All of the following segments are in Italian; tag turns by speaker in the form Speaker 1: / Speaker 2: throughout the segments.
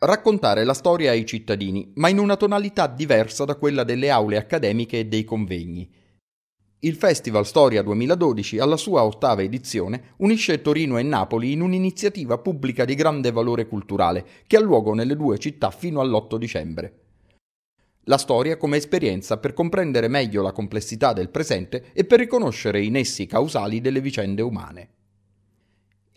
Speaker 1: Raccontare la storia ai cittadini, ma in una tonalità diversa da quella delle aule accademiche e dei convegni. Il Festival Storia 2012, alla sua ottava edizione, unisce Torino e Napoli in un'iniziativa pubblica di grande valore culturale, che ha luogo nelle due città fino all'8 dicembre. La storia come esperienza per comprendere meglio la complessità del presente e per riconoscere i nessi causali delle vicende umane.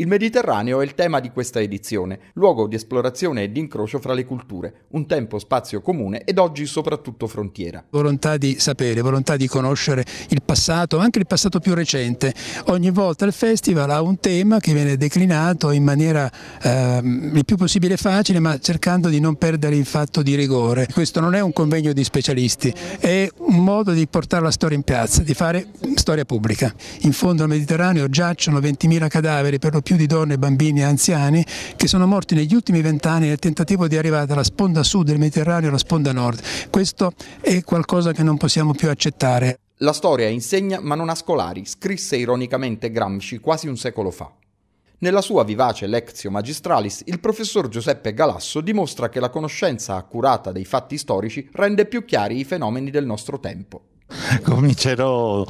Speaker 1: Il Mediterraneo è il tema di questa edizione, luogo di esplorazione e di incrocio fra le culture, un tempo spazio comune ed oggi soprattutto frontiera.
Speaker 2: Volontà di sapere, volontà di conoscere il passato, anche il passato più recente. Ogni volta il festival ha un tema che viene declinato in maniera ehm, il più possibile facile, ma cercando di non perdere il fatto di rigore. Questo non è un convegno di specialisti, è un modo di portare la storia in piazza, di fare storia pubblica. In fondo al Mediterraneo giacciono 20.000 cadaveri per lo più più di donne, bambini e anziani che sono morti negli ultimi vent'anni nel tentativo di arrivare dalla sponda sud del Mediterraneo alla sponda nord. Questo è qualcosa che non possiamo più accettare.
Speaker 1: La storia insegna ma non ha scolari, scrisse ironicamente Gramsci quasi un secolo fa. Nella sua vivace Lectio Magistralis, il professor Giuseppe Galasso dimostra che la conoscenza accurata dei fatti storici rende più chiari i fenomeni del nostro tempo.
Speaker 3: Comincerò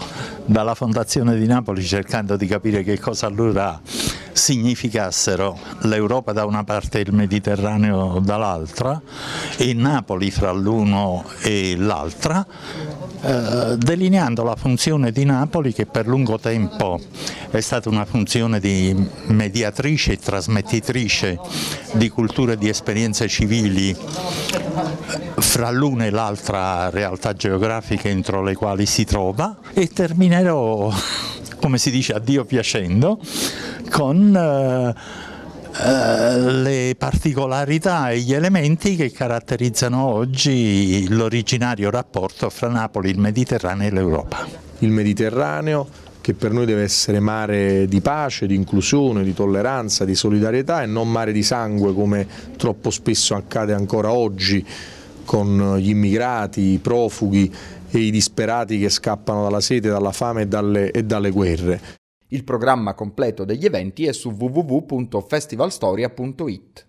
Speaker 3: dalla Fondazione di Napoli cercando di capire che cosa allora significassero l'Europa da una parte e il Mediterraneo dall'altra e Napoli fra l'uno e l'altra, eh, delineando la funzione di Napoli che per lungo tempo è stata una funzione di mediatrice e trasmettitrice di culture e di esperienze civili
Speaker 2: eh,
Speaker 3: fra l'una e l'altra realtà geografica entro le quali si trova e terminerò come si dice addio piacendo con eh, eh, le particolarità e gli elementi che caratterizzano oggi l'originario rapporto fra Napoli, il Mediterraneo e l'Europa. Il Mediterraneo che per noi deve essere
Speaker 4: mare di pace, di inclusione, di tolleranza, di solidarietà e non mare di sangue come troppo spesso accade ancora oggi con gli immigrati, i profughi e i disperati che scappano dalla sete, dalla fame e dalle, e dalle guerre.
Speaker 1: Il programma completo degli eventi è su www.festivalstoria.it.